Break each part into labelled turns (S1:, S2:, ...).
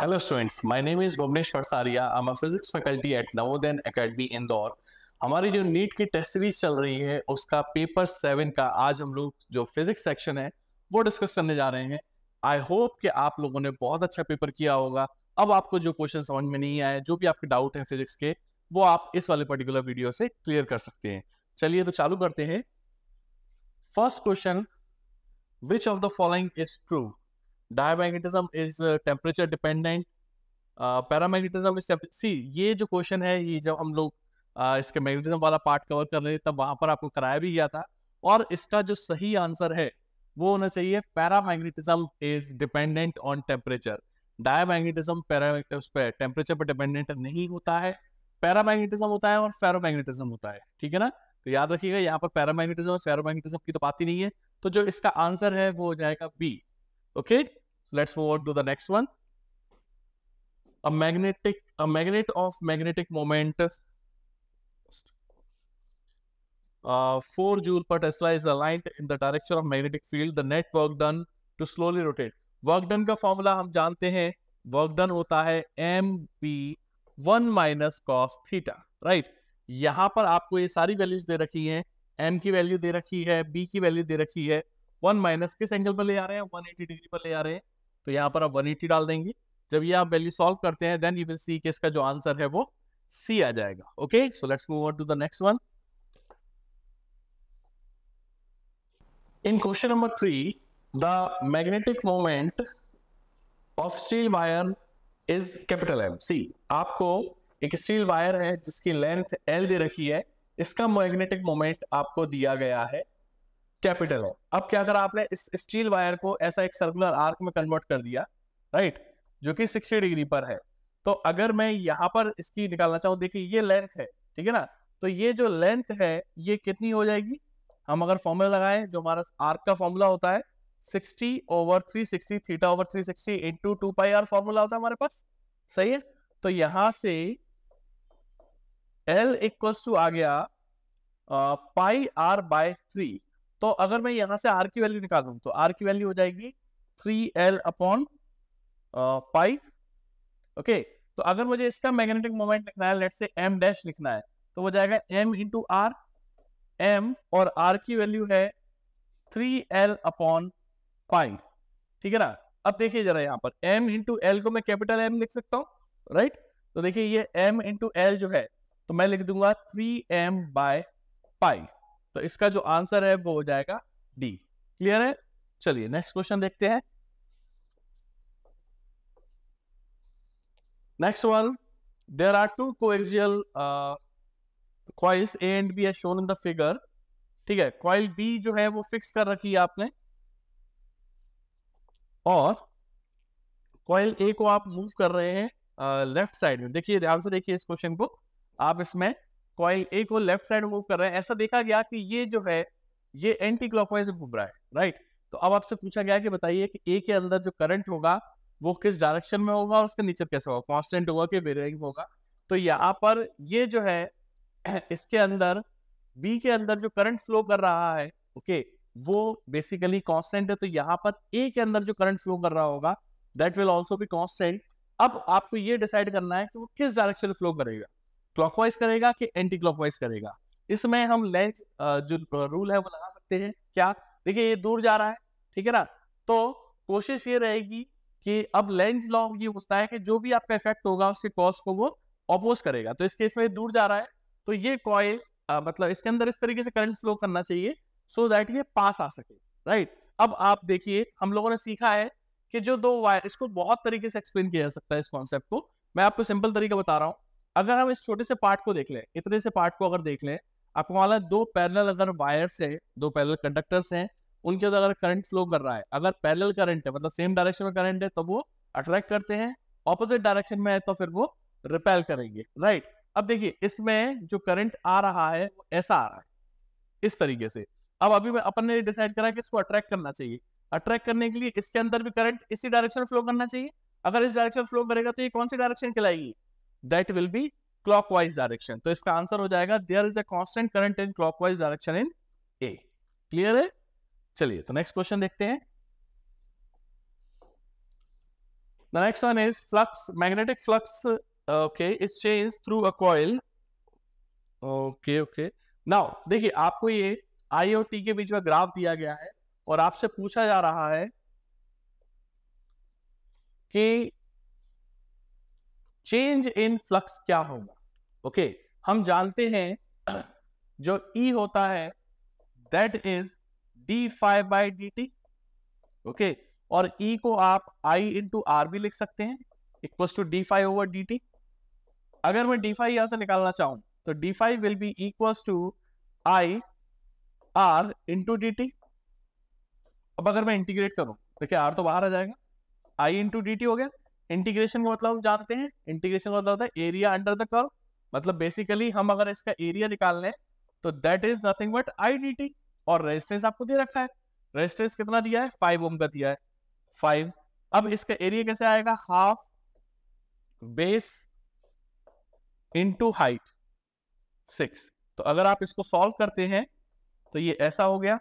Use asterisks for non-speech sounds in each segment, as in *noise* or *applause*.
S1: Hello students, my name is Bhuvnesh Parsaria. I'm a physics faculty at Navodhan Academy Indore. हमारी जो NEET की test series चल रही है उसका पेपर सेवन का आज हम लोग जो फिजिक्स सेक्शन है वो डिस्कस करने जा रहे हैं आई होप कि आप लोगों ने बहुत अच्छा पेपर किया होगा अब आपको जो क्वेश्चन समझ में नहीं आए जो भी आपके डाउट हैं फिजिक्स के वो आप इस वाले पर्टिकुलर वीडियो से क्लियर कर सकते हैं चलिए तो चालू करते हैं first question which of the following is true diamagnetism is temperature dependent paramagnetism is C ये जो क्वेश्चन है ये जब हम लोग uh, इसके मैग्नेटिज्म वाला पार्ट कवर कर रहे थे तब वहाँ पर आपको कराया भी गया था और इसका जो सही आंसर है वो होना चाहिए paramagnetism is dependent on temperature diamagnetism temperature पर डिपेंडेंट नहीं होता है पैरामैग्नेटिज्म होता है और फेरोमैग्नेटिज्म होता है ठीक है ना तो याद रखिएगा यहाँ पर पैरामैग्नेटिज्म और फेरोमैग्नेटिज्म की तो बात ही नहीं है तो जो इसका आंसर है वो हो जाएगा B okay So let's move on to the next one. A magnetic, a magnet of magnetic moment uh, 4 joule per tesla is aligned in the direction of magnetic field the net work done to slowly rotate work done ka formula hum jante hain work done hota hai mb 1 minus cos theta right right यहाँ पर आपको ये सारी values दे रखी हैं M की value दे रखी है बी की वैल्यू दे रखी है वन माइनस किस एंगल पर ले आ रहे हैं वन एटी डिग्री पर ले आ रहे हैं तो यहाँ पर आप वन एटी डाल देंगे जब ये आप वैल्यू सॉल्व करते हैं देन यू विल सी कि इसका जो आंसर है वो सी आ जाएगा okay so let's move on to the next one in question number three the magnetic moment of steel wire is capital M C आपको एक स्टील वायर है जिसकी लेंथ एल दे रखी है इसका मैग्नेटिक मोमेंट आपको दिया गया है कैपिटल है अब क्या करा आपने इस स्टील वायर को ऐसा एक सर्कुलर आर्क में कन्वर्ट कर दिया राइट जो कि 60 डिग्री पर है तो अगर मैं यहाँ पर इसकी निकालना चाहूँ देखिए ये लेंथ है ठीक है ना तो ये जो लेंथ है ये कितनी हो जाएगी हम अगर फॉर्मूला लगाएं जो हमारा आर्क का फॉर्मूला होता है 60 over 360 theta over 360 sixty into two pi R formula होता है हमारे पास सही है तो यहां से एल इक्वल्स टू आ गया पाई आर बाय थ्री तो अगर मैं यहां से आर की वैल्यू निकालू तो आर की वैल्यू हो जाएगी three L upon pi okay तो अगर मुझे इसका मैग्नेटिक मोमेंट लिखना है लेट से एम डैश लिखना है तो वो जाएगा एम इंटू आर एम और आर की वैल्यू है थ्री एल अपॉन पाई ठीक है ना अब देखिए जरा यहाँ पर m इंटू एल को मैं कैपिटल m लिख सकता हूँ राइट तो देखिए ये m इंटू एल जो है तो मैं लिख दूंगा थ्री एम बाय पाई तो इसका जो आंसर है वो हो जाएगा डी क्लियर है चलिए नेक्स्ट क्वेश्चन देखते हैं next one there are two coaxial coils A and B as shown in the figure ठीक है क्वाइल बी जो है वो फिक्स कर रखी है आपने और क्वाइल ए को आप मूव कर रहे हैं लेफ्ट uh, साइड में देखिए ध्यान से देखिए इस क्वेश्चन को आप इसमें कॉइल ए को लेफ्ट साइड मूव कर रहा है ऐसा देखा गया कि ये जो है ये एंटी क्लॉकवाइज घूम रहा है राइट तो अब आपसे पूछा गया कि बताइए कि ए के अंदर जो करंट होगा वो किस डायरेक्शन में होगा और उसके नीचे कैसे होगा कॉन्स्टेंट होगा कि वेरियंग होगा तो यहाँ पर ये जो है *clears throat* इसके अंदर बी के अंदर जो करंट फ्लो कर रहा है ओके वो बेसिकली कॉन्स्टेंट है तो यहाँ पर ए के अंदर जो करंट फ्लो कर रहा होगा that will also be constant अब आपको ये डिसाइड करना है कि वो किस डायरेक्शन फ्लो करेगा क्लॉकवाइज करेगा कि एंटी क्लॉकवाइज करेगा इसमें हम लेंथ जो रूल है वो लगा सकते हैं क्या देखिए ये दूर जा रहा है ठीक है ना तो कोशिश ये रहेगी कि अब लेंज लॉ ये होता है कि जो भी आपका इफेक्ट होगा उसके कॉज को वो अपोज करेगा तो इस केस में दूर जा रहा है तो ये कॉयल मतलब इसके अंदर इस तरीके से करंट फ्लो करना चाहिए सो दैट ये पास आ सके राइट अब आप देखिए हम लोगों ने सीखा है कि जो दो वायर इसको बहुत तरीके से एक्सप्लेन किया जा सकता है इस कॉन्सेप्ट को मैं आपको सिंपल तरीका बता रहा हूँ अगर हम इस छोटे से पार्ट को देख लें इतने से पार्ट को अगर देख लें आपको लें दो पैरल अगर वायर्स है दो पैरल कंडक्टर्स हैं उनके अंदर अगर करंट फ्लो कर रहा है अगर पैरल करंट है मतलब सेम डायरेक्शन में करंट है तो वो अट्रैक्ट करते हैं ऑपोजिट डायरेक्शन में है तो फिर वो रिपेल करेंगे राइट अब देखिए इसमें जो करंट आ रहा है वो ऐसा आ रहा है इस तरीके से अब अभी अपन ने डिसाइड करा कि इसको अट्रैक्ट करना चाहिए अट्रैक्ट करने के लिए इसके अंदर भी करंट इसी डायरेक्शन फ्लो करना चाहिए अगर इस डायरेक्शन फ्लो करेगा तो ये कौन सी डायरेक्शन खिलाएगी that will be clockwise direction तो इसका आंसर हो जाएगा there is a constant current in clockwise direction in A clear है चलिए तो नेक्स्ट क्वेश्चन देखते हैं the next one is flux magnetic flux okay is change through a coil okay okay now देखिए आपको ये आई और टी के बीच में ग्राफ दिया गया है और आपसे पूछा जा रहा है कि चेंज इन फ्लक्स क्या होगा ओके हम जानते हैं *clears throat* जो ई E होता है that is D phi by D T okay और ई E को आप I इंटू आर भी लिख सकते हैं equal to D phi over D T अगर मैं डी फाइव यहां से निकालना चाहूं तो D phi will be equal to I R into D T अब अगर मैं इंटीग्रेट करूं देखिए आर तो बाहर आ जाएगा आई इंटू डी टी हो गया इंटीग्रेशन का मतलब हम जानते हैं इंटीग्रेशन का मतलब होता है एरिया अंडर द कर्व मतलब बेसिकली हम अगर इसका एरिया निकाल लें तो that is nothing but I D T और रेजिस्टेंस आपको दे रखा है रेजिस्टेंस कितना दिया है फाइव ओम का दिया है फाइव अब इसका एरिया कैसे आएगा half base into height six तो अगर आप इसको सॉल्व करते हैं तो ये ऐसा हो गया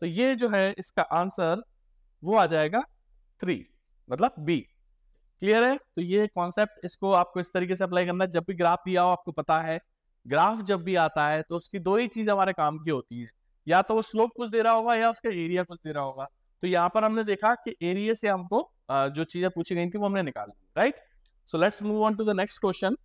S1: तो ये जो है इसका आंसर वो आ जाएगा थ्री मतलब बी क्लियर है तो ये कॉन्सेप्ट इसको आपको इस तरीके से अप्लाई करना है जब भी ग्राफ दिया हो आपको पता है ग्राफ जब भी आता है तो उसकी दो ही चीज हमारे काम की होती है या तो वो स्लोप कुछ दे रहा होगा या उसका एरिया कुछ दे रहा होगा तो यहाँ पर हमने देखा कि एरिया से हमको जो चीजें पूछी गई थी वो हमने निकाल ली right so let's move on to the next question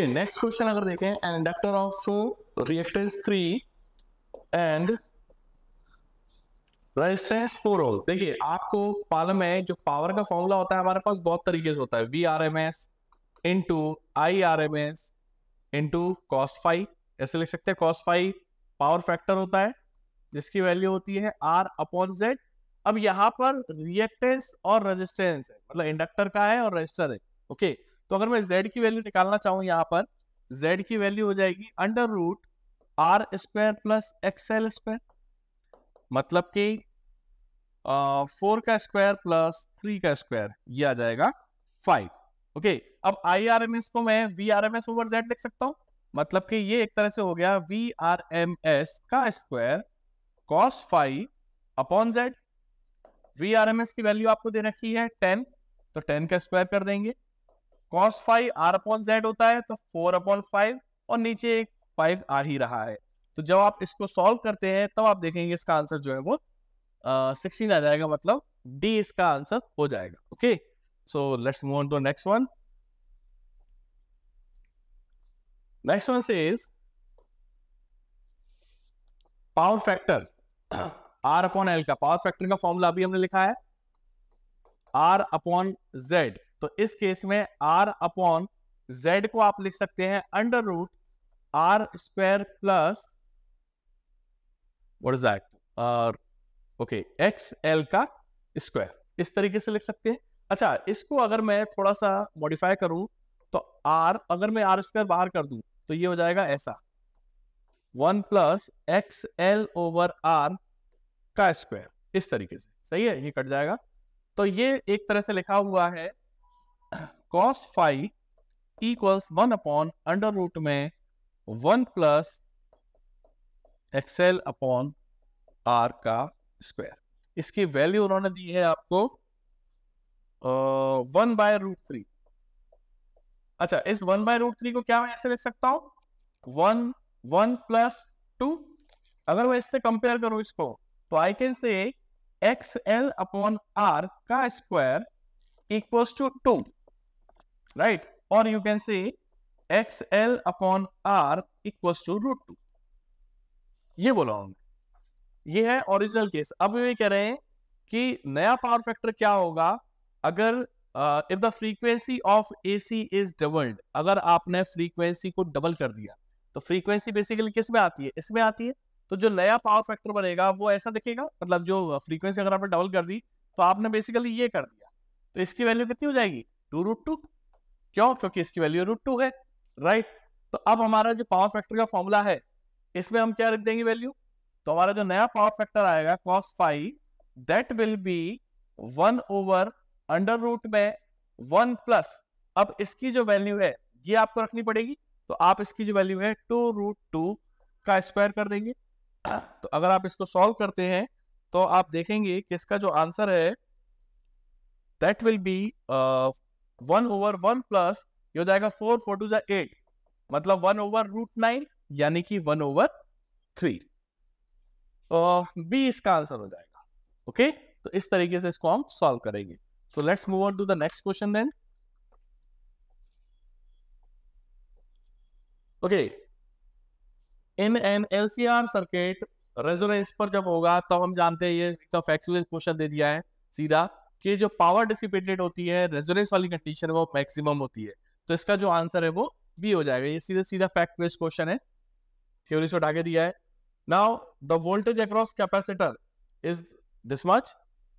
S1: next question अगर देखें an inductor of reactance three and resistance four ohm देखिए आपको पालम है जो पावर का फॉर्मूला होता है हमारे पास बहुत तरीके से होता है V R M S into I R M S into phi ऐसे लिख सकते हैं कॉस फाइव पावर फैक्टर होता है जिसकी वैल्यू होती है आर अपॉन जेड अब यहां पर रिएक्टेंस और रेजिस्टेंस है मतलब इंडक्टर का है और रेजिस्टर है ओके okay. तो अगर मैं जेड की वैल्यू निकालना चाहूँ यहाँ पर जेड की वैल्यू हो जाएगी under root R square plus X L square मतलब कि फोर का स्क्वायर प्लस थ्री का स्क्वायर ये आ जाएगा फाइव ओके अब आई आर एम एस को मैं V R M S over Z लिख सकता हूँ मतलब कि ये एक तरह से हो गया वी आर एम एस का square cos phi upon Z V R M S की वैल्यू आपको दे रखी है टेन तो टेन का स्क्वायर कर देंगे cos phi R upon Z होता है तो फोर अपॉन फाइव और नीचे एक फाइव आ ही रहा है तो जब आप इसको सॉल्व करते हैं तब तो आप देखेंगे इसका आंसर जो है वो सिक्सटीन आ जाएगा मतलब डी इसका आंसर हो जाएगा okay so let's move on to next one next one is power factor R upon L का पावर फैक्टर का फॉर्मूला अभी हमने लिखा है आर अपॉन जेड तो इस केस में आर अपॉन जेड को आप लिख सकते हैं under root R square plus what is that और ओके एक्स एल का स्क्वायर इस तरीके से लिख सकते हैं अच्छा इसको अगर मैं थोड़ा सा मॉडिफाई करूं तो आर अगर मैं आर स्क्वायर बाहर कर दूं तो ये हो जाएगा ऐसा one plus X L over R का स्क्वायर इस तरीके से सही है ये कट जाएगा तो ये एक तरह से लिखा हुआ है cos phi equals one upon under root में one plus X L upon R का स्क्वायर इसकी वैल्यू उन्होंने दी है आपको वन बाय रूट थ्री अच्छा इस वन बाय रूट थ्री को क्या मैं ऐसे लिख सकता हूं वन वन प्लस टू अगर मैं इससे कंपेयर करूं इसको तो I can say X L upon R का square equals to two right? Or you can say xl upon r equals to root two ये बोला हमने ये है ओरिजिनल केस अब ये कह रहे हैं कि नया पावर फैक्टर क्या होगा अगर if the frequency of A is doubled अगर आपने फ्रीक्वेंसी को डबल कर दिया तो फ्रीक्वेंसी बेसिकली किस में आती है इसमें आती है तो जो नया पावर फैक्टर बनेगा वो ऐसा दिखेगा मतलब जो फ्रीक्वेंसी अगर आपने डबल कर दी तो आपने बेसिकली ये कर दिया तो इसकी वैल्यू कितनी हो जाएगी टू रूट टू क्यों क्योंकि इसकी वैल्यू रूट टू है राइट तो अब हमारा जो पावर फैक्टर का फॉर्मूला है इसमें हम क्या रख देंगे वैल्यू तो हमारा जो नया पावर फैक्टर आएगा cos phi that will be one over under root में वन प्लस अब इसकी जो वैल्यू है ये आपको रखनी पड़ेगी तो आप इसकी जो वैल्यू है टू रूट टू का स्क्वायर कर देंगे *clears throat* तो अगर आप इसको सॉल्व करते हैं तो आप देखेंगे कि इसका जो आंसर है that will be one over one plus ये हो जाएगा फोर फोर टू जै एट मतलब वन ओवर रूट नाइन यानी कि वन ओवर थ्री बी इसका आंसर हो जाएगा ओके okay? तो इस तरीके से इसको हम सॉल्व करेंगे so let's move on to the next question then okay in an LCR circuit resonance पर जब होगा तब तो हम जानते हैं ये एकदम तो फैक्चुअल क्वेश्चन दे दिया है सीधा कि जो पावर डिसिपेटेड होती है रेजोनेंस वाली कंडीशन वो मैक्सिमम होती है तो इसका जो आंसर है वो बी हो जाएगा ये सीधा सीधा फैक्ट बेस्ड क्वेश्चन है थ्योरी से उठा के दिया है now the voltage across capacitor is this much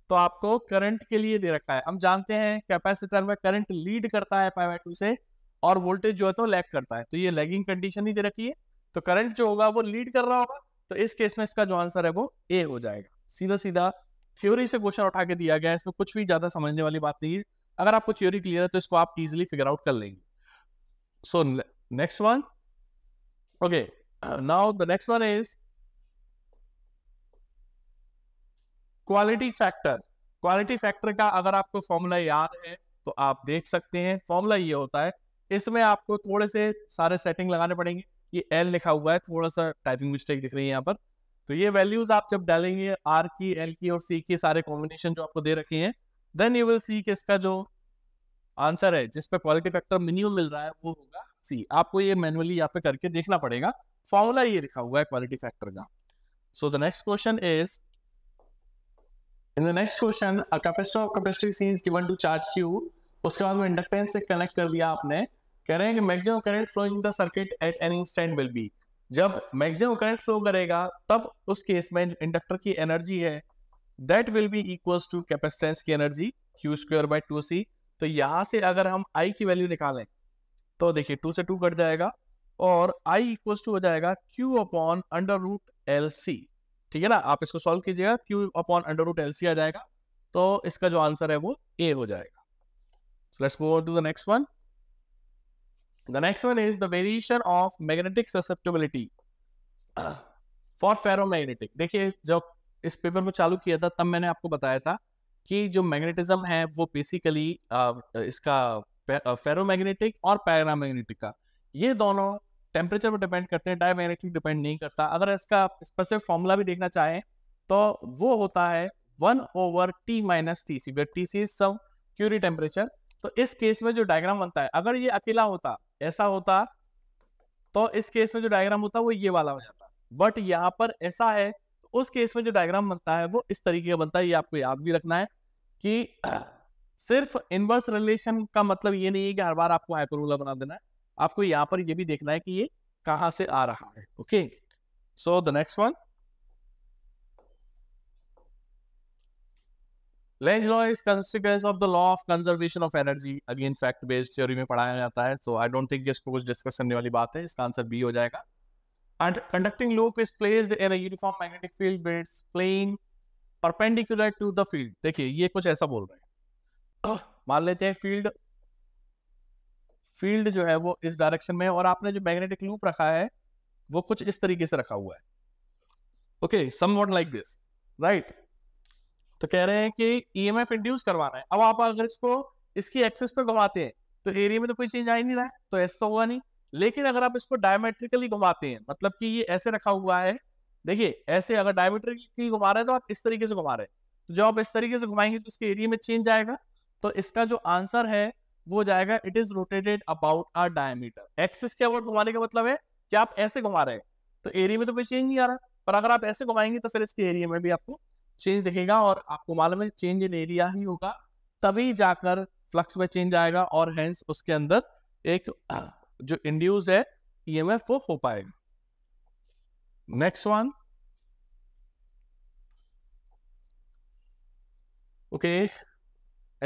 S1: तो आपको करंट के लिए दे रखा है हम जानते हैं कैपेसिटर में करंट लीड करता है पाई टू से और वोल्टेज जो है तो लैग करता है तो ये लैगिंग कंडीशन ही दे रखी है तो करंट जो होगा वो लीड कर रहा होगा तो इस केस में इसका जो आंसर है वो ए हो जाएगा सीधा सीधा थ्योरी से क्वेश्चन उठा के दिया गया है इसमें कुछ भी ज्यादा समझने वाली बात नहीं है अगर आपको थ्योरी क्लियर है तो इसको आप इजिली फिगर आउट कर लेंगे so next one okay now the next one is quality factor quality factor का अगर आपको फॉर्मूला याद है तो आप देख सकते हैं फॉर्मूला ये होता है इसमें आपको थोड़े से सारे सेटिंग लगाने पड़ेंगे ये एल लिखा हुआ है थोड़ा सा टाइपिंग मिस्टेक दिख रही है यहाँ पर तो ये वैल्यूज आप जब डालेंगे आर की एल की और सी की सारे कॉम्बिनेशन जो आपको दे रखे हैं देन यू विल सी कि इसका जो आंसर है जिसपे क्वालिटी फैक्टर मिनिमम मिल रहा है वो होगा सी आपको ये मैनुअली यहाँ पे करके देखना पड़ेगा फॉर्मूला ये लिखा हुआ है क्वालिटी फैक्टर का so the next question is in the next question a capacitor of capacity C is given to charge Q उसके बाद में इंडक्टेंस से कनेक्ट कर दिया आपने कह रहे हैं कि maximum current flowing in the circuit at any instant will be जब मैक्सिमम करंट फ्लो करेगा तब उस केस में इंडक्टर की एनर्जी है that will be equals to capacitance की energy Q square by two C तो यहाँ से अगर हम आई की वैल्यू निकालें तो देखिए टू से टू कट जाएगा और आई इक्वल्स टू हो जाएगा Q upon under root L C ठीक है ना आप इसको सॉल्व कीजिएगा Q upon under root L C आ जाएगा तो इसका जो आंसर है वो ए हो जाएगा let's move on to the next one The next one is the variation of magnetic susceptibility for *clears throat* ferromagnetic देखिए जब इस पेपर को चालू किया था तब मैंने आपको बताया था कि जो मैग्नेटिज्म है वो बेसिकली इसका फेरोमैग्नेटिक और पैरामैग्नेटिक का ये दोनों टेम्परेचर पर डिपेंड करते हैं डायमैग्नेटिक डिपेंड नहीं करता अगर इसका स्पेसिफिक फॉर्मूला भी देखना चाहें तो वो होता है one over T minus T C T C is some Curie temperature तो इस केस में जो डायग्राम बनता है अगर ये अकेला होता ऐसा होता तो इस केस में जो डायग्राम होता वो ये वाला हो जाता बट यहाँ पर ऐसा है तो उस केस में जो डायग्राम बनता है वो इस तरीके का बनता है ये आपको याद भी रखना है कि *clears throat* सिर्फ इनवर्स रिलेशन का मतलब ये नहीं है कि हर बार आपको हाइपरबोला बना देना है आपको यहाँ पर ये भी देखना है कि ये कहाँ से आ रहा है okay so the next one Lenz law is consequence of the law of conservation of energy again fact based theory में पढ़ाया जाता है सो आई डोंट थिंक इसको कुछ डिस्कस करने वाली बात है इसका आंसर बी हो जाएगा and conducting loop is placed in a uniform magnetic field where plane perpendicular to the field देखिए ये कुछ ऐसा बोल रहे हैं *coughs* मान लेते हैं फील्ड फील्ड जो है वो इस डायरेक्शन में और आपने जो मैग्नेटिक लूप रखा है वो कुछ इस तरीके से रखा हुआ है okay somewhat like this right तो कह रहे हैं कि ई एम एफ इंड्यूस करवाना है अब आप अगर इसको इसकी एक्सेस पर घुमाते हैं तो एरिया में तो कोई चेंज आ ही नहीं रहा है तो ऐसा तो हुआ नहीं लेकिन अगर आप इसको डायमेट्रिकली घुमाते हैं मतलब कि ये ऐसे रखा हुआ है देखिए ऐसे अगर डायमेट्रिकली घुमा रहे हैं तो आप इस तरीके से घुमा रहे हैं तो जब आप इस तरीके से घुमाएंगे तो उसके एरिया में चेंज आएगा तो इसका जो आंसर है वो जाएगा it is rotated about R diameter axis के अबाउट घुमाने का मतलब है कि आप ऐसे घुमा रहे हैं तो एरिया में तो कोई चेंज नहीं आ रहा पर अगर आप ऐसे घुमाएंगे तो फिर इसके एरिया में भी आपको चेंज दिखेगा और आपको मालूम है चेंज इन एरिया ही होगा तभी जाकर फ्लक्स में चेंज आएगा और हैंस उसके अंदर एक *clears throat* जो इंड्यूस है ईएमएफ वो हो पाएगा next one okay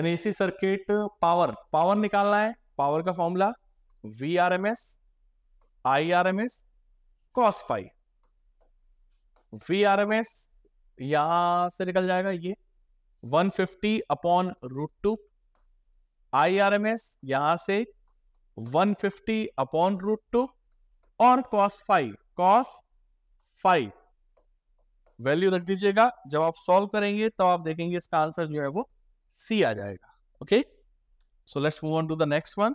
S1: an circuit power power निकालना है पावर का formula V R M S I R M S cos phi V R M S यहां से निकल जाएगा ये 150 fifty upon root two I R M S यहां से 150 फिफ्टी अपॉन रूट टू और cos phi cos phi value रख दीजिएगा जब आप सॉल्व करेंगे तो आप देखेंगे इसका आंसर जो है वो सी आ जाएगा okay so let's move on to the next one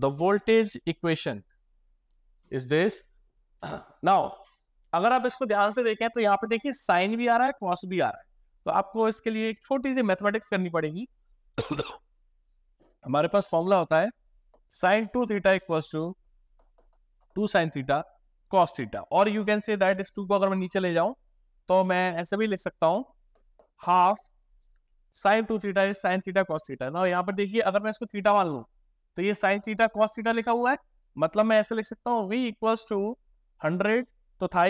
S1: the voltage equation is this now अगर आप इसको ध्यान से देखें तो यहाँ पे देखिए साइन भी आ रहा है कॉस भी आ रहा है तो आपको इसके लिए एक छोटी सी मैथमेटिक्स करनी पड़ेगी *coughs* हमारे पास फॉर्मूला होता है sine two theta equal to two sine theta cos theta और यू कैन से दैट इस टू को अगर मैं नीचे ले जाऊं तो मैं ऐसे भी लिख सकता हूं half sine two theta is sine theta cos theta ना यहाँ पर देखिए अगर मैं इसको थीटा मान लू तो ये साइन थीटा कॉस थीटा लिखा हुआ है मतलब मैं ऐसे लिख सकता हूँ वी इक्वल्स टू हंड्रेड तो था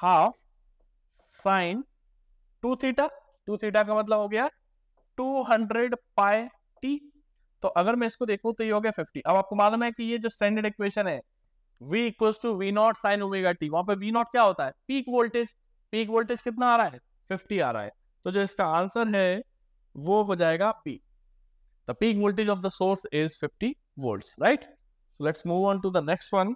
S1: half sine two theta two theta का मतलब हो गया टू हंड्रेड पाए टी तो अगर मैं इसको देखूं तो ये हो गया फिफ्टी अब आपको मालूम है कि ये जो स्टैंडर्ड इक्वेशन है v equals to V not sine omega T वहां पे v नॉट क्या होता है पीक वोल्टेज पीक वोल्टेज कितना आ रहा है 50 आ रहा है तो जो इसका आंसर है वो हो जाएगा P the peak voltage of the source is 50 volts right so let's move on to the next one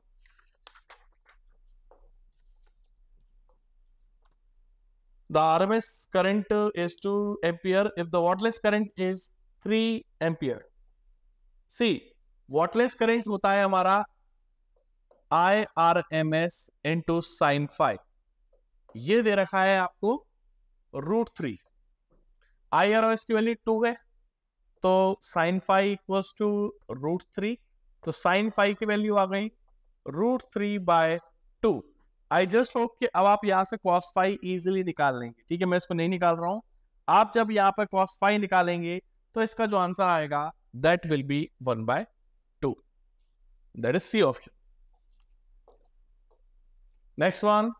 S1: the RMS current is 2 ampere if the wattless current is 3 ampere. See, wattless current होता है हमारा I R M S into sine phi ये दे रखा है आपको root three I R S की value two है तो sine phi equals to root three तो साइन फाइव की वैल्यू आ गई root three by two I just hope कि अब आप यहाँ से कॉस्ट ईजिली निकाल लेंगे ठीक है मैं इसको नहीं निकाल रहा हूँ आप जब यहाँ पर कॉस्ट निकालेंगे तो इसका जो आंसर आएगा that will be one by two that is C option next one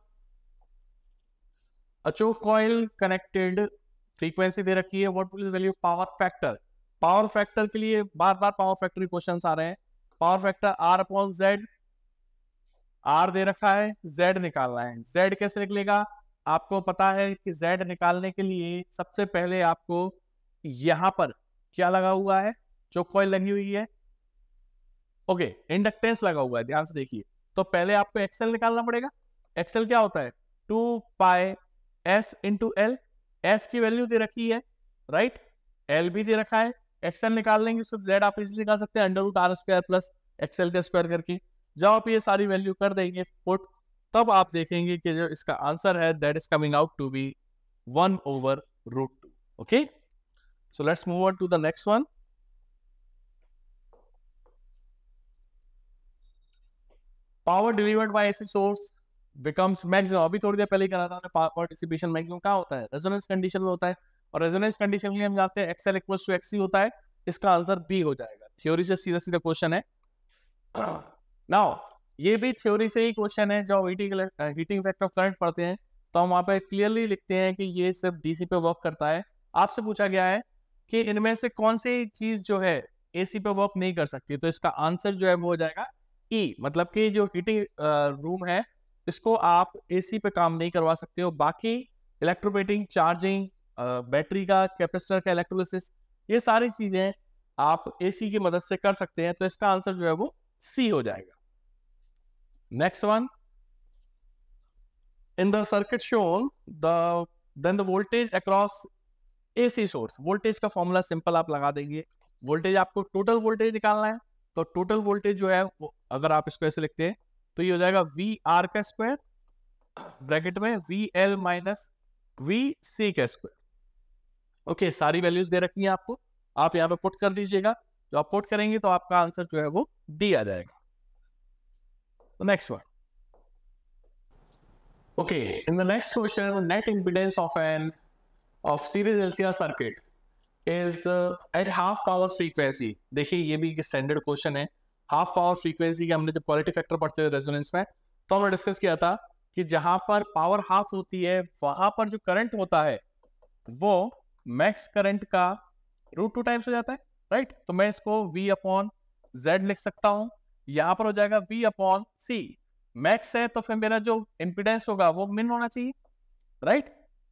S1: अचो कॉइल कनेक्टेड फ्रीक्वेंसी दे रखी है what is value power factor power factor के लिए बार बार पावर फैक्टर क्वेश्चन आ रहे हैं power factor R upon Z R दे रखा है जेड निकालना है जेड कैसे निकलेगा आपको पता है कि जेड निकालने के लिए सबसे पहले आपको यहाँ पर क्या लगा हुआ है जो कॉयल लगी हुई है ओके इंडक्टेंस लगा हुआ है ध्यान से देखिए तो पहले आपको एक्सएल निकालना पड़ेगा एक्सएल क्या होता है two pi F into L F की वैल्यू दे रखी है राइट एल भी दे रखा है एक्सएल निकाल लेंगे उसको जेड आप इजिली निकाल सकते हैं under root R square plus XL का स्क्वायर करके जब आप ये सारी वैल्यू कर देंगे पुट तब आप देखेंगे कि जो इसका आंसर है that is coming out to be one over root two okay so let's move on to the next one power delivered by AC source becomes maximum अभी थोड़ी देर पहले करा था हमने पावर डिसिपेशन मैक्सिमम कहाँ होता है रेजोनेंस कंडीशन में होता है और रेजोनेंस कंडीशन में हम जानते हैं एक्सएल इक्वल टू एक्सी होता है इसका आंसर बी हो जाएगा थ्योरी से सीधा सीधा क्वेश्चन है नाउ ये भी थ्योरी से ही क्वेश्चन है जो heating heating effect of current पढ़ते हैं तो हम वहाँ पे क्लियरली लिखते हैं कि ये सिर्फ डीसी पे वर्क करता है आपसे पूछा गया है कि इनमें से कौन सी चीज जो है एसी पे वर्क नहीं कर सकती तो इसका आंसर जो है वो हो जाएगा ई e, मतलब कि जो हीटिंग रूम है इसको आप एसी पे काम नहीं करवा सकते हो बाकी इलेक्ट्रोपेटिंग चार्जिंग बैटरी का कैपेसिटर का इलेक्ट्रोलिस ये सारी चीजें आप एसी की मदद से कर सकते हैं तो इसका आंसर जो है वो सी हो जाएगा Next one, in the circuit shown, the then the voltage across AC source. Voltage ka formula simple aap laga denge voltage aapko total voltage nikalna hai to total voltage jo hai वो अगर आप इसको ऐसे लिखते to ye ho jayega जाएगा V R का bracket में V L minus V C का स्क्वायर ओके सारी वैल्यूज दे रखी है आपको आप यहां पे पुट कर दीजिएगा जो आप पुट करेंगे तो आपका आंसर जो है वो डी आ जाएगा the next one. Okay, in the next question, net impedance of an of series LCR circuit is uh, at half power frequency. देखिए ये भी एक स्टैंडर्ड क्वेश्चन है हाफ पावर फ्रीक्वेंसी के हमने जब क्वालिटी फैक्टर पढ़ते थे रेजोनेंस में तो हमने डिस्कस किया था कि जहां पर पावर हाफ होती है वहां पर जो करंट होता है वो मैक्स करंट का रूट टू टाइम्स हो जाता है राइट तो मैं इसको v अपॉन जेड लिख सकता हूँ यहाँ पर हो जाएगा वी अपॉन सी मैक्स है तो फिर मेरा जो इम्पिडेंस होगा वो मिन होना चाहिए राइट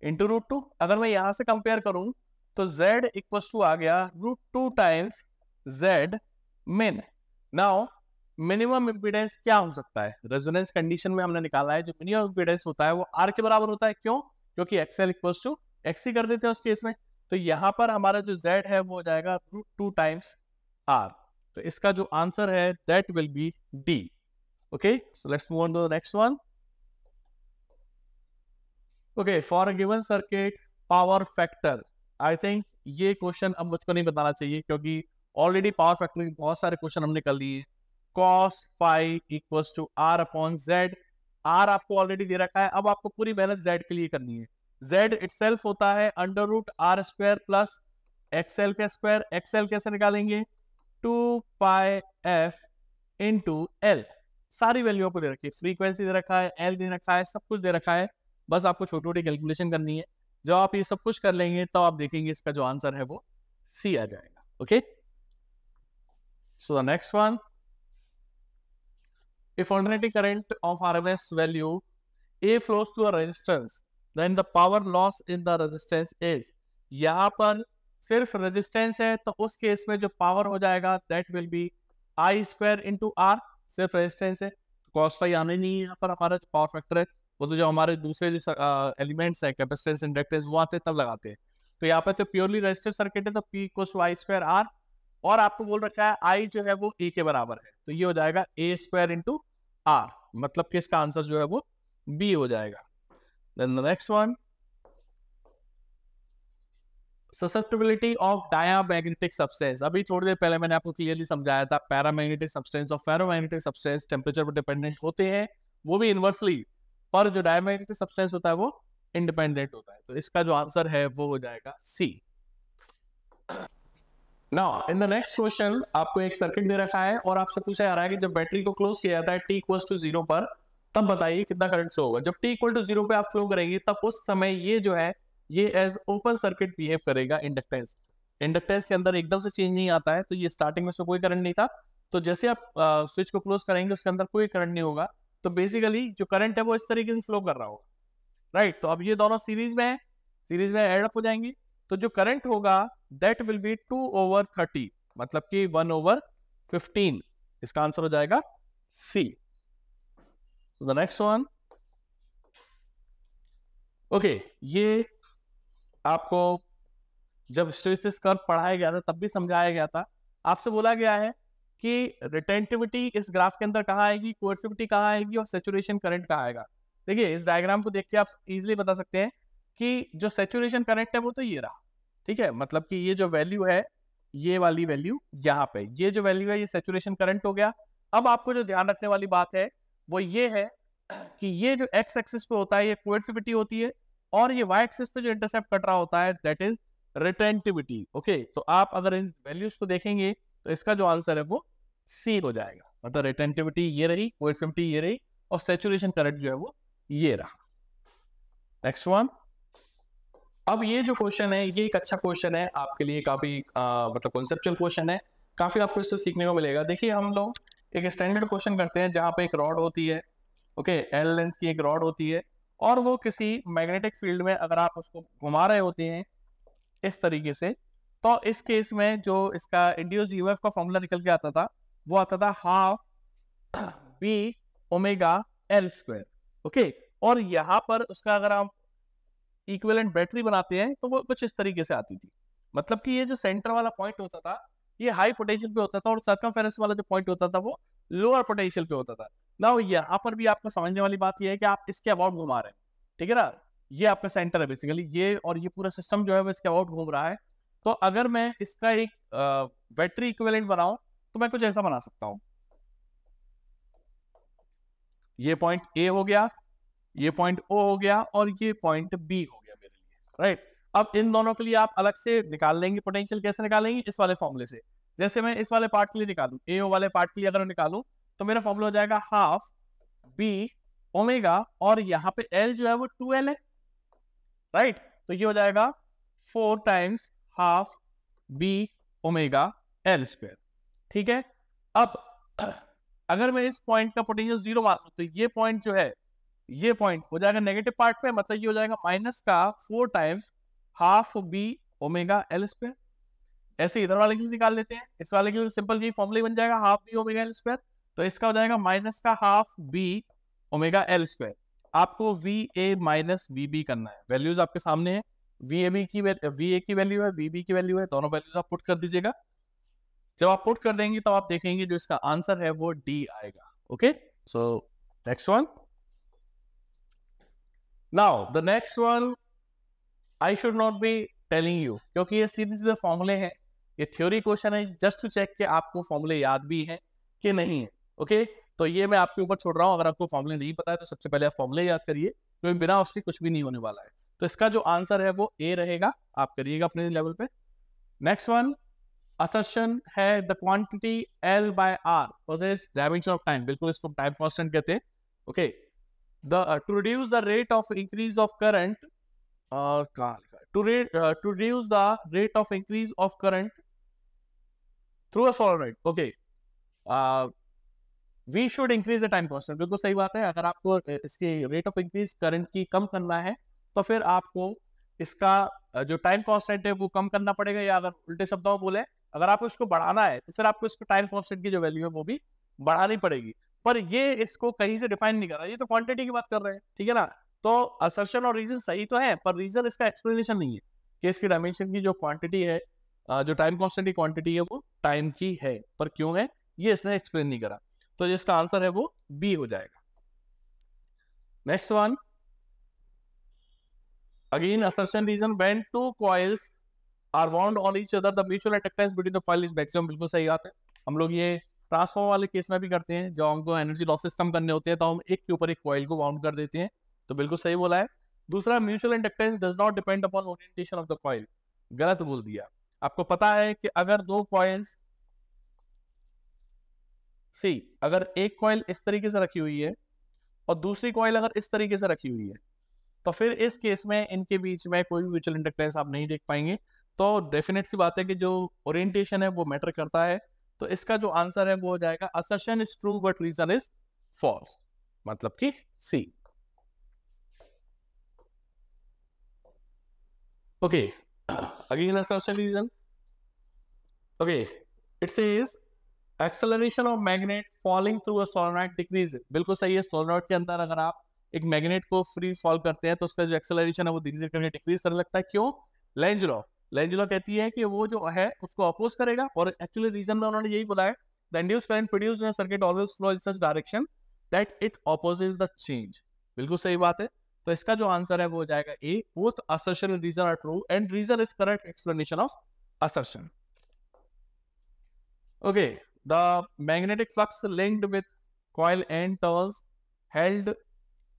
S1: इंटू रूट टू अगर मैं यहां से कंपेयर करूं तो z इक्व टू आ गया root two times z min now minimum impedance क्या हो सकता है रेजोनेंस कंडीशन में हमने निकाला है जो मिनिमम इम्पिडेंस होता है वो आर के बराबर होता है क्यों क्योंकि एक्सएल इक्व टू एक्स ही कर देते हैं उस केस में तो यहाँ पर हमारा जो जेड है वो हो जाएगा रूट टू टाइम्स आर तो इसका जो आंसर है that will be D okay so let's move on to the next one okay for a given circuit power factor I think ये क्वेश्चन अब मुझको नहीं बताना चाहिए क्योंकि ऑलरेडी पावर फैक्टर के बहुत सारे क्वेश्चन हमने कर लिए cos phi equals to R upon Z R आपको ऑलरेडी दे रखा है अब आपको पूरी मेहनत जेड के लिए करनी है जेड इट होता है under root R square plus XL का स्क्वायर एक्सएल कैसे निकालेंगे two pi F into L सारी वैल्यू आपको दे रखी है फ्रीक्वेंसी दे रखा है एल दे रखा है सब कुछ दे रखा है बस आपको छोटी छोटी कैलकुलेशन करनी है जब आप ये सब कुछ कर लेंगे तो आप देखेंगे इसका जो आंसर है वो सी आ जाएगा okay so the next one if of R M S value A flows to a resistance then the power loss in the resistance is यहां पर सिर्फ रेजिस्टेंस है तो उस केस में जो पावर हो जाएगा that will be I square into R सिर्फ रेजिस्टेंस है कॉस्ट तो आने नहीं है यहाँ पर हमारा जो पावर फैक्टर है वो तो जो हमारे दूसरे जो एलिमेंट्स हैं कैपेसिटेंस इंडक्टेंस वो आते तब लगाते हैं तो यहाँ पर तो प्योरली रजिस्टिव सर्किट है तो P equal to I square R और आपको बोल रखा है आई जो है वो ए के बराबर है तो ये हो जाएगा ए स्क्वायर इंटू आर मतलब कि इसका आंसर जो है वो बी हो जाएगा then the next one susceptibility of diamagnetic substance अभी थोड़ी देर पहले मैंने आपको क्लियरली समझाया था पैरामैग्नेटिक सब्सटेंस और फेरोमैग्नेटिक सब्सटेंस टेम्परेचर पर डिपेंडेंट होते हैं वो भी इन्वर्सली पर जो डायामैग्नेटिक सब्सटेंस होता है वो इंडिपेंडेंट होता है तो इसका जो आंसर है वो हो जाएगा C now in the next question आपको एक सर्किट दे रखा है और आपसे पूछा जा रहा है कि जब बैटरी को क्लोज किया जाता है टी इक्वल टू जीरो पर तब बताइए कितना करंट फ्लो होगा जब टी इक्वल टू जीरो पे आप फ्लो करेंगे तब उस समय ये जो है ये एज ओपन सर्किट बिहेव करेगा इंडक्टेंस इंडक्टेंस के अंदर एकदम से चेंज नहीं आता है तो ये स्टार्टिंग में इसमें कोई करंट नहीं था तो जैसे आप स्विच को क्लोज करेंगे उसके अंदर कोई करंट नहीं होगा तो बेसिकली जो करंट है वो इस तरीके से फ्लो कर रहा होगा राइट तो अब ये दोनों सीरीज में है सीरीज में एड अप हो जाएंगे तो जो करंट होगा that will be two over thirty मतलब कि वन ओवर फिफ्टीन इसका आंसर हो जाएगा C the next one okay ये आपको जब स्ट्रेसिस कर पढ़ाया गया था तब भी समझाया गया था आपसे बोला गया है कि रिटेंटिविटी इस ग्राफ के अंदर कहाँ आएगी कोर्सिविटी कहाँ आएगी और सेचुरेशन करंट कहाँ आएगा देखिए इस डायग्राम को देख के आप इजिली बता सकते हैं कि जो सेचुरेशन करंट है वो तो ये रहा ठीक है मतलब कि ये जो वैल्यू है ये वाली वैल्यू यहाँ पे ये जो वैल्यू है ये सेचुरेशन करंट हो गया अब आपको जो ध्यान रखने वाली बात है वो ये है कि ये जो एक्स एक्सिस पे होता है ये कोर्सिविटी होती है और ये वाई एक्सिस पे जो इंटरसेप्ट कट रहा होता है दैट इज रिटेंटिविटी ओके तो आप अगर इन वैल्यूज को देखेंगे तो इसका जो आंसर है वो सी हो जाएगा मतलब रिटेंटिविटी ये रही ओएफएमटी ये रही और सेचुरेशन करंट जो है वो ये रहा नेक्स्ट वन अब ये जो क्वेश्चन है ये एक अच्छा क्वेश्चन है आपके लिए काफी मतलब कॉन्सेप्चुअल क्वेश्चन है काफी आपको इससे सीखने को मिलेगा देखिए हम लोग एक स्टैंडर्ड क्वेश्चन करते हैं जहां पे एक रॉड होती है ओके एल लेंथ की एक रॉड होती है और वो किसी मैग्नेटिक फील्ड में अगर आप उसको घुमा रहे होते हैं इस तरीके से तो इस केस में जो इसका इंड्यूस यू का फॉर्मूला निकल के आता था वो आता था half B omega L square okay और यहाँ पर उसका अगर आप इक्वेलेंट बैटरी बनाते हैं तो वो कुछ इस तरीके से आती थी मतलब कि ये जो सेंटर वाला पॉइंट होता था ये हाई पोटेंशियल पे होता था और फेरेंस वाला जो पॉइंट होता था वो लोअर पोटेंशियल पे होता था ना यहाँ पर भी आपको समझने वाली बात यह है कि आप इसके अबाउट घुमा रहे हैं ठीक है ना ये आपका सेंटर है बेसिकली ये और ये पूरा सिस्टम जो है वो इसके अबाउट घूम रहा है तो अगर मैं इसका एक बैटरी इक्वेलेंट बनाऊं तो मैं कुछ ऐसा बना सकता हूं ये पॉइंट ए हो गया ये पॉइंट ओ हो गया और ये पॉइंट बी हो गया मेरे लिए राइट अब इन दोनों के लिए आप अलग से निकाल लेंगे पोटेंशियल कैसे निकालेंगे इस वाले फॉर्मूले से जैसे मैं इस वाले पार्ट के लिए निकालू ए वाले पार्ट के लिए अगर निकालू तो मेरा फॉर्मूला हो जाएगा हाफ बी ओमेगा और यहाँ पे एल जो है वो टू एल है राइट तो ये हो जाएगा four times half B omega L square ठीक है अब *clears throat* अगर मैं इस पॉइंट का पोटेंशियल जीरो मान लू तो ये पॉइंट जो है ये पॉइंट हो जाएगा नेगेटिव पार्ट पे मतलब ये हो जाएगा माइनस का four times half B omega L square ऐसे इधर वाले के लिए निकाल लेते हैं इस वाले के लिए सिंपल यही फॉर्मूला बन जाएगा half B omega L square तो इसका हो जाएगा माइनस का half B omega L square आपको V A minus V B करना है वैल्यूज आपके सामने है वी ए बी की वी ए की वैल्यू है वी बी की वैल्यू है दोनों वैल्यूज आप पुट कर दीजिएगा जब आप पुट कर देंगे तो आप देखेंगे जो इसका आंसर है वो डी आएगा okay so next one now the next one I should not be telling you क्योंकि ये सीधे सीधे फॉर्मूले हैं ये थ्योरी क्वेश्चन है जस्ट टू चेक के आपको फॉर्मूले याद भी है कि नहीं है ओके तो ये मैं आपके ऊपर छोड़ रहा हूँ अगर आपको फॉर्मुले नहीं पता है तो सबसे पहले आप फॉर्मुले याद करिए क्योंकि तो बिना उसके कुछ भी नहीं होने वाला है तो इसका जो आंसर है वो ए रहेगा आप करिएगा अपने लेवल पे नेक्स्ट वन असर्शन है the quantity L by R versus dimension of time बिल्कुल इसको टाइम कॉन्स्टेंट कहते हैं okay the to reduce the rate of increase of current to rate to reduce the rate of increase of current through a solenoid okay uh, we should increase the time constant बिल्कुल सही बात है अगर आपको इसकी rate of increase current की कम करना है तो फिर आपको इसका जो टाइम कॉन्स्टेंट है वो कम करना पड़ेगा या अगर उल्टे शब्दों में बोले अगर आपको इसको बढ़ाना है तो फिर आपको इसको टाइम कॉन्स्टेंट की जो वैल्यू है वो भी बढ़ानी पड़ेगी पर ये इसको कहीं से डिफाइन नहीं कर रहा ये तो क्वांटिटी की बात कर रहे हैं ठीक है ना तो असर्शन और रीजन सही तो है पर रीजन इसका एक्सप्लेनेशन नहीं है कि इसकी डायमेंशन की जो क्वांटिटी है जो टाइम कॉन्स्टेंट की क्वांटिटी है वो टाइम की है पर क्यों है ये इसने एक्सप्लेन नहीं करा तो जिसका आंसर है वो बी हो जाएगा next one again assertion reason when two coils are wound on each other the mutual attractance between the coil is maximum बिल्कुल सही बात है हम लोग ये ट्रांसफॉर्म वाले केस में भी करते हैं जब हमको एनर्जी लॉसेस कम करने होते हैं तो हम एक के ऊपर एक कॉयल को वाउंड कर देते हैं तो बिल्कुल सही बोला है दूसरा mutual inductance does not depend upon orientation of the coil गलत बोल दिया आपको पता है कि अगर दो कॉइल्स सी अगर एक कॉइल इस तरीके से रखी हुई है और दूसरी कॉइल अगर इस तरीके से रखी हुई है तो फिर इस केस में इनके बीच में कोई भी म्यूचुअल इंडक्टेंस आप नहीं देख पाएंगे तो डेफिनेट सी बात है कि जो ओरिएंटेशन है वो मैटर करता है तो इसका जो आंसर है वो हो जाएगा assertion is true but reason is false मतलब कि C okay again assertion reason okay it's acceleration of magnet falling through a solenoid decreases बिल्कुल सही है सोलोनाइट के अंदर अगर आप एक मैग्नेट को फ्री फॉल करते हैं तो उसका जो एक्सेलरेशन है वो धीरे धीरे डिक्रीज करने लगता है क्यों लेंज लॉ लेंज लॉ कहती है कि वो जो है उसको अपोज करेगा और एक्चुअली रीजन में उन्होंने यही बोला है the induced current produce in circuit always flow in such direction that it opposes the change बिल्कुल सही बात है तो इसका जो आंसर है वो हो जाएगा A both assertion reason are true and reason is correct explanation of assertion okay the magnetic flux linked with coil end turns held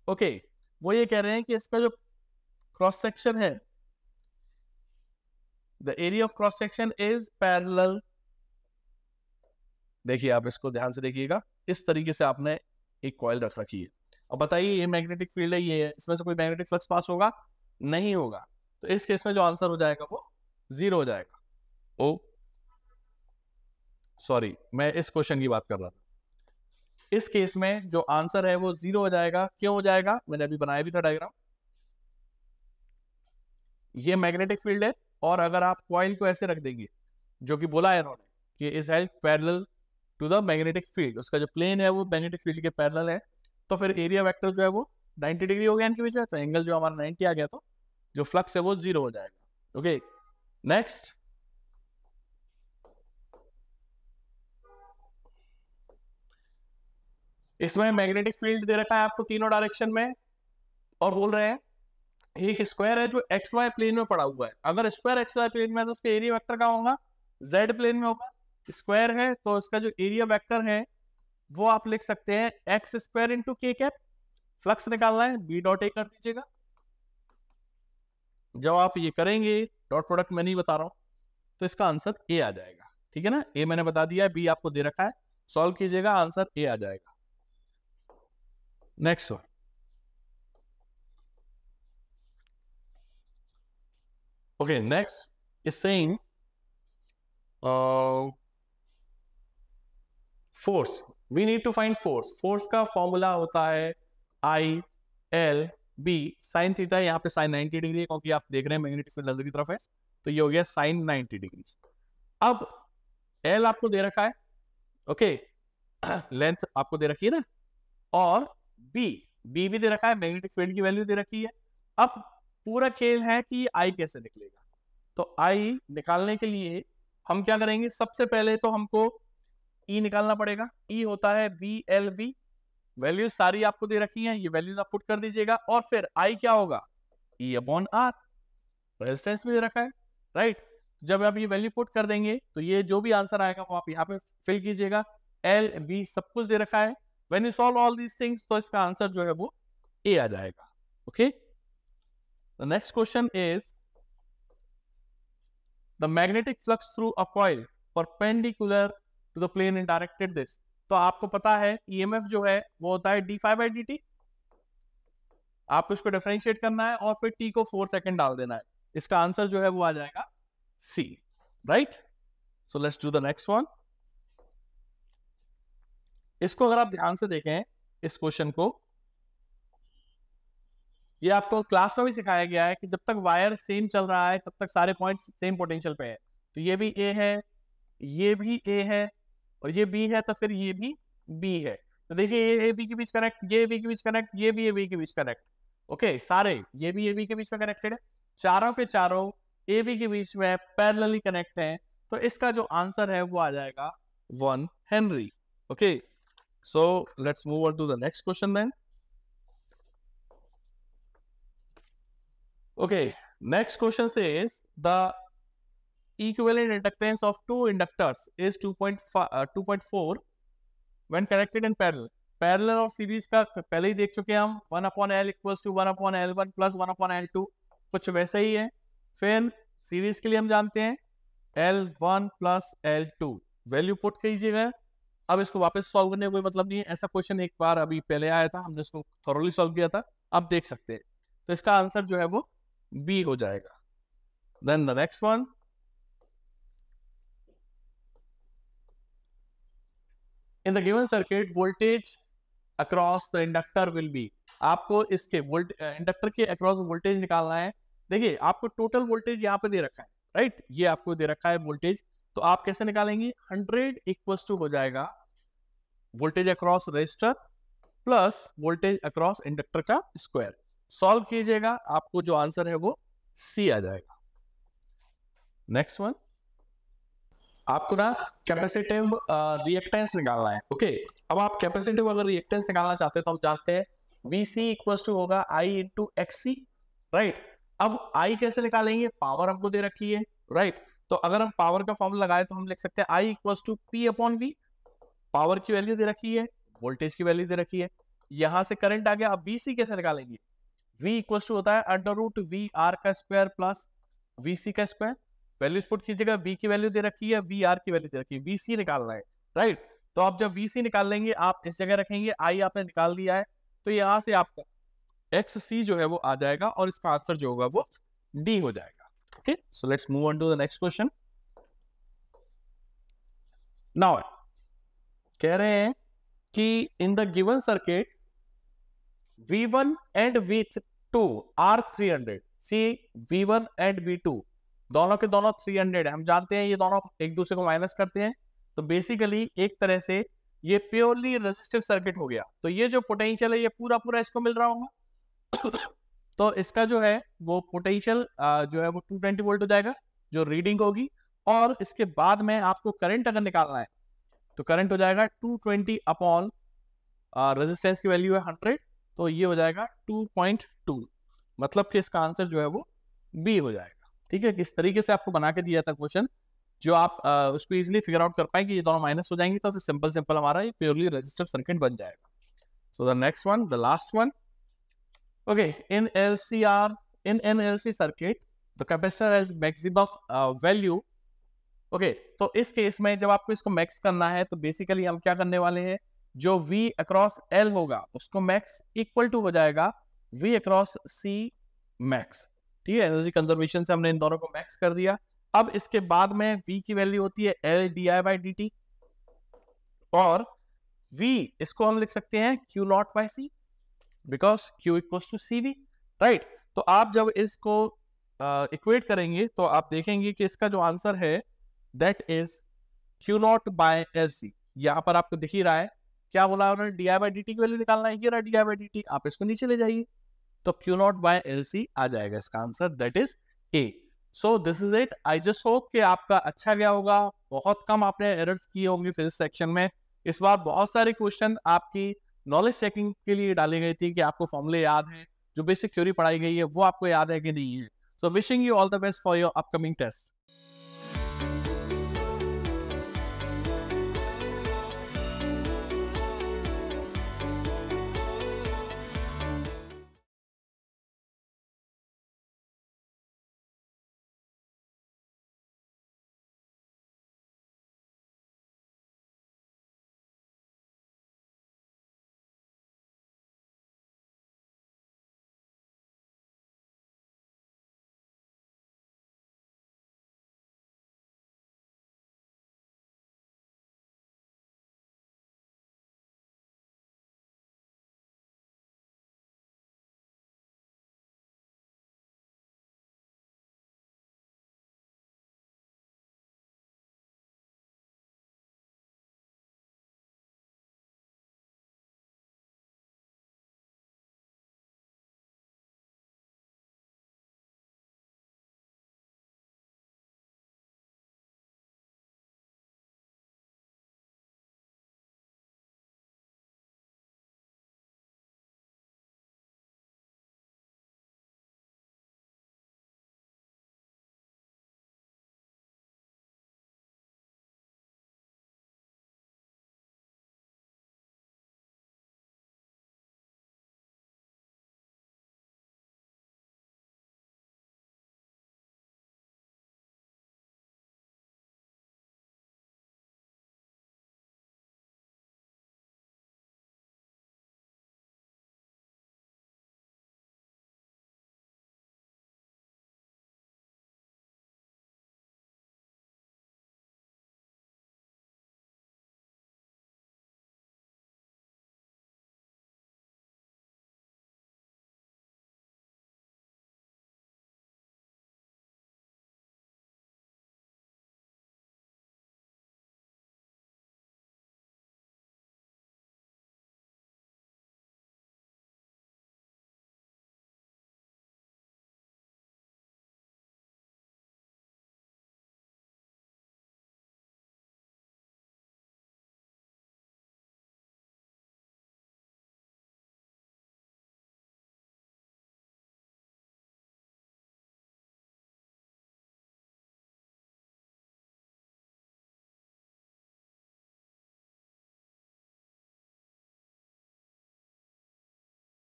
S1: okay वो ये कह रहे हैं कि इसका जो क्रॉस सेक्शन है the area of cross section is parallel देखिए आप इसको ध्यान से देखिएगा इस तरीके से आपने एक कॉयल रख रखी है अब बताइए ये मैग्नेटिक फील्ड है ये है इसमें से कोई मैग्नेटिक फ्लक्स पास होगा नहीं होगा तो इस केस में जो आंसर हो जाएगा वो जीरो हो जाएगा ओ सॉरी मैं इस क्वेश्चन की बात कर रहा था इस केस में जो आंसर है वो जीरो हो जाएगा क्यों हो जाएगा मैंने अभी बनाया भी था डायग्राम ये मैग्नेटिक फील्ड है और अगर आप क्वाइल को ऐसे रख देंगे जो कि बोला है इन्होंने कि is held parallel to the magnetic field उसका जो प्लेन है वो मैग्नेटिक फील्ड के पैरल है तो फिर एरिया वेक्टर जो है वो 90 डिग्री हो गया इनके बीच में तो एंगल जो हमारा 90 आ गया तो जो फ्लक्स है वो जीरो हो जाएगा ओके नेक्स्ट इसमें मैग्नेटिक फील्ड दे रखा है आपको तीनों डायरेक्शन में और बोल रहे हैं एक स्क्वायर है जो एक्स वाई प्लेन में पड़ा हुआ है अगर स्क्वायर एक्स वाई प्लेन में है तो उसका एरिया वेक्टर का होगा जेड प्लेन में होगा स्क्वायर है तो उसका जो एरिया वेक्टर है वो आप लिख सकते हैं X square into K cap flux निकालना है बी डॉट ए कर दीजिएगा जब आप ये करेंगे डॉट प्रोडक्ट मैं नहीं बता रहा हूँ तो इसका आंसर ए आ जाएगा ठीक है ना ए मैंने बता दिया बी आपको दे रखा है सॉल्व कीजिएगा आंसर ए आ जाएगा Next one. Okay, next is saying uh, force. We need to find force. Force का फॉर्मूला होता है I L B sine theta यहाँ पे साइन 90 डिग्री है क्योंकि आप देख रहे हैं मैग्नेटिक फील्ड अंदर की तरफ है तो ये हो गया साइन 90 डिग्री अब एल आपको दे रखा है ओके लेंथ *clears throat* आपको दे रखी है ना और बी बी भी दे रखा है मैग्नेटिक फील्ड की वैल्यू दे रखी है अब पूरा खेल है कि आई कैसे निकलेगा तो आई निकालने के लिए हम क्या करेंगे सबसे पहले तो हमको ई e निकालना पड़ेगा ई e होता है बी एल वी वैल्यूज सारी आपको दे रखी हैं ये वैल्यूज आप पुट कर दीजिएगा और फिर आई क्या होगा ई अपॉन आर रेजिस्टेंस भी दे रखा है राइट जब आप ये वैल्यू पुट कर देंगे तो ये जो भी आंसर आएगा वो आप यहाँ पे फिल कीजिएगा एल बी सब कुछ दे रखा है when you solve all these things तो इसका आंसर जो है वो ए आ जाएगा okay the next question is the magnetic flux through a coil perpendicular to the plane in directed this तो आपको पता है ईएमएफ e जो है वो होता है D phi by D T आपको इसको डिफ्रेंशिएट करना है और फिर टी को फोर सेकेंड डाल देना है इसका आंसर जो है वो आ जाएगा C right so let's do the next one इसको अगर आप ध्यान से देखें इस क्वेश्चन को ये आपको क्लास में भी सिखाया गया है कि जब तक वायर सेम चल रहा है तब तक सारे पॉइंट सेम पोटेंशियल पे है तो ये भी ए है ये भी ए है और ये बी है तो फिर ये भी बी है तो देखिए ये ए बी के बीच कनेक्ट ये बी के बीच कनेक्ट ये भी ए बी के बीच कनेक्ट ओके सारे ये भी ए बी के बीच में कनेक्टेड है चारों के चारों ए बी के बीच में पैरेलली कनेक्ट हैं तो इसका जो आंसर है वो आ जाएगा one henry okay So let's move on to the next question then. Okay, next question says the equivalent inductance of two inductors is 2.4 2.4 when connected in parallel. Parallel और series का पहले ही देख चुके हैं हम one upon L equals to one upon L one plus one upon L two कुछ वैसा ही है फिर सीरीज के लिए हम जानते हैं L one plus L two value put कीजिएगा अब इसको वापस सॉल्व करने कोई मतलब नहीं है ऐसा क्वेश्चन एक बार अभी पहले आया था हमने इसको थोरली सॉल्व किया था आप देख सकते हैं तो इसका आंसर जो है वो बी हो जाएगा then the next one in the given circuit voltage across the inductor will be आपको इसके वोल्ट इंडक्टर के अक्रॉस वोल्टेज निकालना है देखिए आपको टोटल वोल्टेज यहाँ पे दे रखा है राइट ये आपको दे रखा है वोल्टेज तो आप कैसे निकालेंगे हंड्रेड इक्व टू हो जाएगा voltage across resistor plus voltage across inductor का स्क्वायर सॉल्व कीजिएगा आपको जो आंसर है वो सी आ जाएगा नेक्स्ट वन आपको ना कैपेसिटिव रिएक्टेंस निकालना है ओके okay? अब आप कैपेसिटिव अगर रिएक्टेंस निकालना चाहते हैं तो हम चाहते हैं वी सी इक्वल टू होगा I into X C right अब आई कैसे निकालेंगे पावर हमको दे रखी है राइट right? तो अगर हम पावर का फॉर्म लगाए तो हम लिख सकते हैं I equal to P upon V power की वैल्यू दे रखी है वोल्टेज की वैल्यू दे रखी है यहां से करंट आ गया आप वी सी कैसे निकालेंगे वी इक्वल टू होता है अंडर रूट वी आर का स्क्वायर प्लस वी सी का स्क्वायर वैल्यू स्पोर्ट कीजिएगा वी की वैल्यू दे रखी है वी आर की वैल्यू दे रखी है वी सी निकालना है राइट तो आप जब वी सी निकाल लेंगे आप इस जगह रखेंगे आई आपने निकाल दिया है तो यहाँ से आपका एक्स सी जो है वो आ जाएगा और इसका आंसर जो होगा वो डी हो जाएगा Okay, so let's move on to the next question. now कह रहे हैं कि in the given circuit V1 one and V two R three hundred C V one and V two दोनों के दोनों थ्री हंड्रेड है हम जानते हैं ये दोनों एक दूसरे को माइनस करते हैं तो बेसिकली एक तरह से ये प्योरली रेजिस्टिव सर्किट हो गया तो ये जो पोटेंशियल है ये पूरा पूरा इसको मिल रहा होगा तो इसका जो है वो पोटेंशियल जो है वो 220 वोल्ट हो जाएगा जो रीडिंग होगी और इसके बाद में आपको करंट अगर निकालना है तो करंट हो जाएगा 220 ट्वेंटी अपॉन रेजिस्टेंस की वैल्यू है 100 तो ये हो जाएगा 2.2 मतलब कि इसका आंसर जो है वो बी हो जाएगा ठीक है किस तरीके से आपको बना के दिया था क्वेश्चन जो आप आ, उसको इजिली फिगर आउट कर पाएंगे ये दोनों माइनस हो जाएंगे तो फिर सिंपल सिंपल हमारा ये प्योरली रजिस्टर सर्किट बन जाएगा so the next one the last one Okay, in LCR, in NLC circuit, the capacitor has maximum uh, value. Okay, तो इस केस में जब आपको इसको मैक्स करना है तो बेसिकली हम क्या करने वाले हैं जो V अक्रॉस L होगा उसको मैक्स इक्वल टू हो जाएगा V अक्रॉस C मैक्स ठीक है एनर्जी कंजर्वेशन से हमने इन दोनों को मैक्स कर दिया अब इसके बाद में V की वैल्यू होती है L D I by D T और V इसको हम लिख सकते हैं Q not by C because Q equals to C V right तो आप जब इसको इक्वेट uh, करेंगे तो आप देखेंगे कि इसका जो आंसर है that is Q not by L C यहाँ पर आपको दिख ही रहा है क्या बोला उन्होंने D I by D T की वैल्यू निकालना है ये रहा D I by D T आप इसको नीचे ले जाइए तो Q not by L C आ जाएगा इसका answer that is A so this is it I just hope कि आपका अच्छा गया होगा बहुत कम आपने एरर्स किए होंगे फिजिक्स सेक्शन में इस बार बहुत सारे क्वेश्चन आपकी नॉलेज चेकिंग के लिए डाली गई थी कि आपको फॉर्मूले याद हैं जो बेसिक थ्योरी पढ़ाई गई है वो आपको याद है कि नहीं है so wishing you all the best for your upcoming test